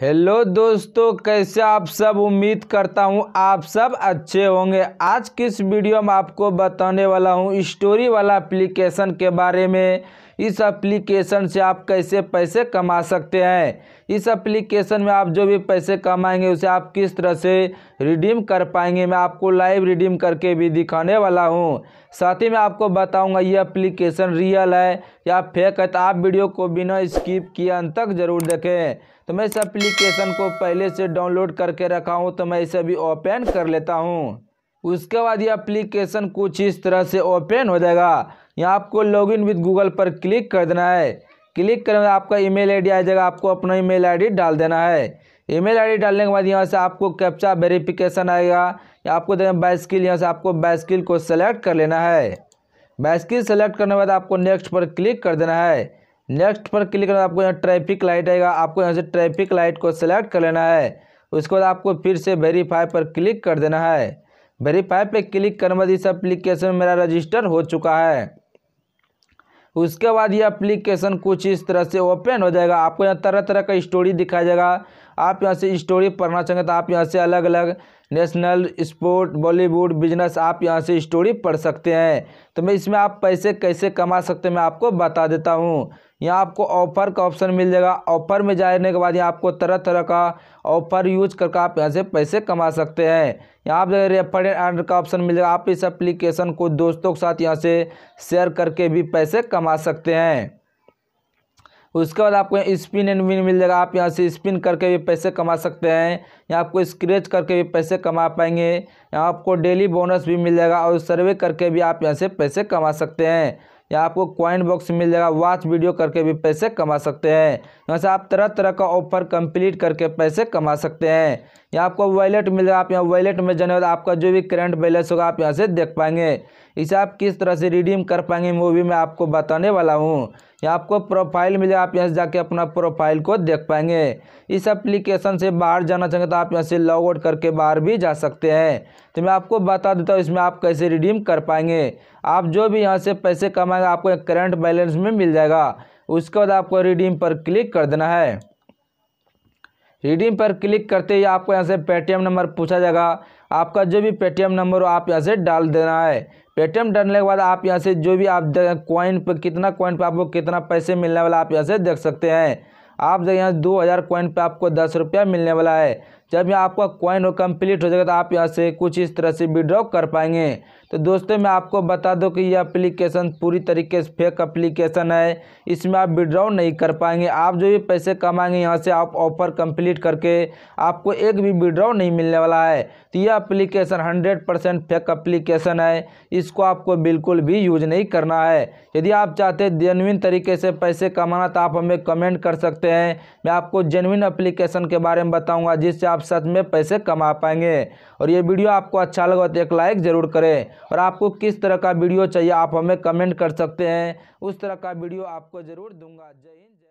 hello दोस्तों कैसे आप सब उम्मीद करता हूँ आप सब अच्छे होंगे आज किस वीडियो में आपको बताने वाला हूँ स्टोरी वाला एप्लीकेशन के बारे में इस एप्लीकेशन से आप कैसे पैसे कमा सकते हैं इस एप्लीकेशन में आप जो भी पैसे कमाएंगे उसे आप किस तरह से रिडीम कर पाएंगे मैं आपको लाइव रिडीम करके भी दिखाने वाला हूँ साथ ही मैं आपको बताऊँगा ये एप्लीकेशन रियल है या फेक है तो आप वीडियो को बिना स्किप किए अंत तक ज़रूर देखें तो मैं इस एप्लीकेशन को पहले से डाउनलोड करके रखा हूँ तो मैं इसे भी ओपन कर लेता हूँ उसके बाद ये एप्लीकेशन कुछ इस तरह से ओपन हो जाएगा यहाँ आपको लॉग इन विद गूगल पर क्लिक कर देना है क्लिक करने में आपका ईमेल आईडी आ जाएगा आपको अपना ईमेल आईडी डाल देना है ईमेल आईडी डालने के बाद यहाँ से आपको कैप्चा वेरिफिकेशन आएगा या आपको देना बाइस्किल यहाँ से आपको बाइस्किल को सेलेक्ट कर लेना है बाइस्किल सेलेक्ट करने के बाद आपको नेक्स्ट पर क्लिक कर देना है नेक्स्ट पर क्लिक करना आपको यहाँ ट्रैफिक लाइट आएगा आपको यहाँ से ट्रैफिक लाइट को सेलेक्ट कर लेना है उसके बाद आपको फिर से वेरीफाई पर क्लिक कर देना है वेरीफाई पर क्लिक करने के बाद इस एप्लीकेशन मेरा रजिस्टर हो चुका है उसके बाद ये एप्लीकेशन कुछ इस तरह से ओपन हो जाएगा आपको यहाँ तरह तरह का स्टोरी दिखाया जाएगा आप यहाँ से स्टोरी पढ़ना चाहेंगे तो आप यहाँ से अलग अलग नेशनल स्पोर्ट बॉलीवुड बिजनेस आप यहाँ से स्टोरी पढ़ सकते हैं तो मैं इसमें आप पैसे कैसे कमा सकते हैं मैं आपको बता देता हूँ यहाँ आपको ऑफर का ऑप्शन मिल जाएगा ऑफर में जाने के बाद यहाँ आपको तरह तरह का ऑफर यूज करके आप यहाँ से पैसे कमा सकते हैं यहाँ आप रेफर एंड का ऑप्शन मिल जाएगा आप इस एप्लीकेशन को दोस्तों के साथ यहाँ से शेयर करके भी पैसे कमा सकते हैं उसके बाद आपको स्पिन एंड विन मिल जाएगा आप यहाँ से स्पिन करके भी पैसे कमा सकते हैं या आपको स्क्रेच करके भी पैसे कमा पाएंगे या आपको डेली बोनस भी मिल जाएगा और सर्वे करके भी आप यहाँ से पैसे कमा सकते हैं या आपको कॉइन बॉक्स मिल जाएगा वॉच वीडियो करके भी पैसे कमा सकते हैं यहाँ से आप तरह तरह का ऑफर कंप्लीट करके पैसे कमा सकते हैं या आपको वॉलेट मिल जाएगा आप यहाँ वॉलेट में जाने वाला आपका जो भी करंट बैलेंस होगा आप यहाँ से देख पाएंगे इसे आप किस तरह से रिडीम कर पाएंगे वो भी मैं आपको बताने वाला हूँ या आपको प्रोफाइल मिले आप यहाँ से जाके अपना प्रोफाइल को देख पाएंगे इस एप्लीकेशन से बाहर जाना चाहेंगे तो आप यहाँ से लॉग आउट करके बाहर भी जा सकते हैं तो मैं आपको बता देता हूँ इसमें आप कैसे रिडीम कर पाएंगे आप जो भी यहाँ से पैसे कमाएंगे आपको एक करेंट बैलेंस में मिल जाएगा उसके बाद आपको रिडीम पर क्लिक कर देना है रिडीम पर क्लिक करते ही आपको यहाँ से पेटीएम नंबर पूछा जाएगा आपका जो भी पेटीएम नंबर हो आप यहाँ से डाल देना है पेटीएम डालने के बाद आप यहाँ से जो भी आप कॉइन पर कितना कॉइन पर आपको कितना पैसे मिलने वाला आप यहाँ से देख सकते हैं आप देखिए यहाँ दो हज़ार कॉइन पर आपको दस रुपया मिलने वाला है जब यहाँ आपका कॉइन कंप्लीट हो जाएगा तो आप यहाँ से कुछ इस तरह से विड्रॉ कर पाएंगे तो दोस्तों मैं आपको बता दूं कि यह एप्लीकेशन पूरी तरीके से फेक एप्लीकेशन है इसमें आप विड्रॉ नहीं कर पाएंगे आप जो भी पैसे कमाएंगे यहाँ से आप ऑफर कंप्लीट करके आपको एक भी विड्रॉ नहीं मिलने वाला है तो यह application hundred percent fake application है इसको आपको बिल्कुल भी यूज नहीं करना है यदि आप चाहते हैं जेनविन तरीके से पैसे कमाना तो आप हमें कमेंट कर सकते हैं मैं आपको जेनविन अप्लीकेशन के बारे में बताऊँगा जिससे आप आप सच में पैसे कमा पाएंगे और ये वीडियो आपको अच्छा लगा तो एक लाइक ज़रूर करें और आपको किस तरह का वीडियो चाहिए आप हमें कमेंट कर सकते हैं उस तरह का वीडियो आपको ज़रूर दूंगा जय हिंद